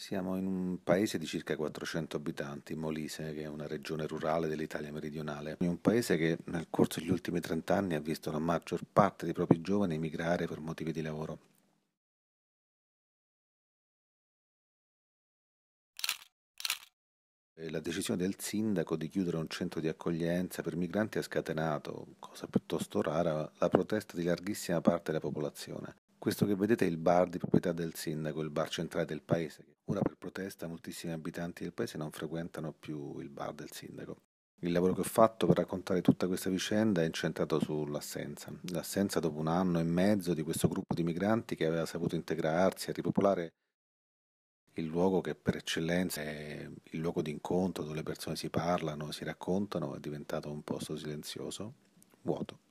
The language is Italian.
Siamo in un paese di circa 400 abitanti, Molise, che è una regione rurale dell'Italia meridionale. È un paese che nel corso degli ultimi 30 anni ha visto la maggior parte dei propri giovani emigrare per motivi di lavoro. La decisione del sindaco di chiudere un centro di accoglienza per migranti ha scatenato, cosa piuttosto rara, la protesta di larghissima parte della popolazione. Questo che vedete è il bar di proprietà del sindaco, il bar centrale del paese. Ora per protesta moltissimi abitanti del paese non frequentano più il bar del sindaco. Il lavoro che ho fatto per raccontare tutta questa vicenda è incentrato sull'assenza. L'assenza dopo un anno e mezzo di questo gruppo di migranti che aveva saputo integrarsi e ripopolare il luogo che per eccellenza è il luogo d'incontro dove le persone si parlano, si raccontano, è diventato un posto silenzioso, vuoto.